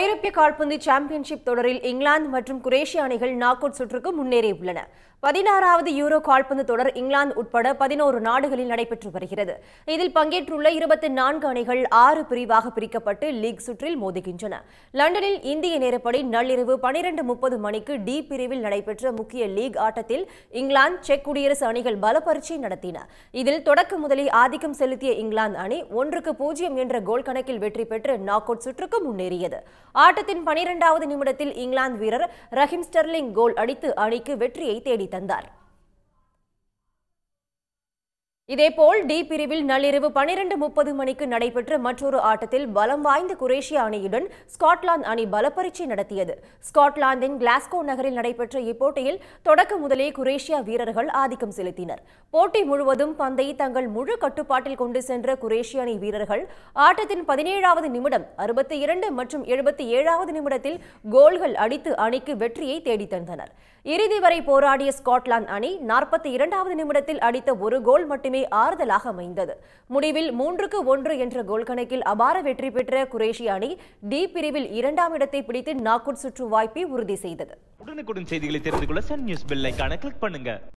ஐரோப்பிய கால்பந்து சாம்பியன்ஷிப் தொடரில் இங்கிலாந்து மற்றும் குரேஷிய அணிகள் நாக் அவுட் சுற்றுக்கு முன்னேறியுள்ளன பதினாறாவது யூரோ கால்பந்து தொடர் இங்கிலாந்து உட்பட பதினோரு நாடுகளில் நடைபெற்று வருகிறது இதில் பங்கேற்றுள்ள இருபத்தி நான்கு அணிகள் ஆறு பிரிவாக பிரிக்கப்பட்டு லீக் சுற்றில் மோதுகின்றன லண்டனில் இந்திய நேரப்படி நள்ளிரவு பனிரெண்டு முப்பது மணிக்கு டி பிரிவில் நடைபெற்ற முக்கிய லீக் ஆட்டத்தில் இங்கிலாந்து செக் குடியரசு அணிகள் பல நடத்தின இதில் தொடக்க முதலில் ஆதிக்கம் செலுத்திய இங்கிலாந்து அணி ஒன்றுக்கு பூஜ்ஜியம் என்ற கோல் கணக்கில் வெற்றி பெற்று நாக் அவுட் சுற்றுக்கு முன்னேறியது ஆட்டத்தின் பனிரெண்டாவது நிமிடத்தில் இங்கிலாந்து வீரர் ரஹிம் ஸ்டெர்லிங் கோல் அடித்து அணிக்கு வெற்றியை தேடி தந்தார் இதேபோல் டி பிரிவில் நள்ளிரவு பனிரெண்டு முப்பது மணிக்கு நடைபெற்ற மற்றொரு ஆட்டத்தில் பலம் வாய்ந்த குரேஷிய அணியுடன் ஸ்காட்லாந்து அணி பலப்பரீட்சை நடத்தியது ஸ்காட்லாந்தின் கிளாஸ்கோ நகரில் நடைபெற்ற இப்போட்டியில் தொடக்க முதலே குரேஷியா வீரர்கள் ஆதிக்கம் செலுத்தினர் போட்டி முழுவதும் பந்தை தங்கள் முழு கட்டுப்பாட்டில் கொண்டு சென்ற குரேஷிய அணி வீரர்கள் ஆட்டத்தின் பதினேழாவது நிமிடம் அறுபத்தி இரண்டு மற்றும் எழுபத்தி ஏழாவது நிமிடத்தில் கோல்கள் அடித்து அணிக்கு வெற்றியை தேடித்தந்தனர் இறுதி வரை போராடிய ஸ்காட்லாந்து அணி நாற்பத்தி இரண்டாவது நிமிடத்தில் அடித்த ஒரு கோல் மட்டுமே மட்டுமே ஆறுதலாக அமைந்தது முடிவில் மூன்றுக்கு ஒன்று என்ற கோல் கணக்கில் அபார வெற்றி பெற்ற குரேஷிய அணி டி பிரிவில் இரண்டாம் இடத்தை பிடித்து நாக்குட் சுற்று வாய்ப்பை உறுதி செய்தது உடனுக்குடன் செய்திகளை தெரிந்து கொள்ள சன் நியூஸ் கிளிக் பண்ணுங்க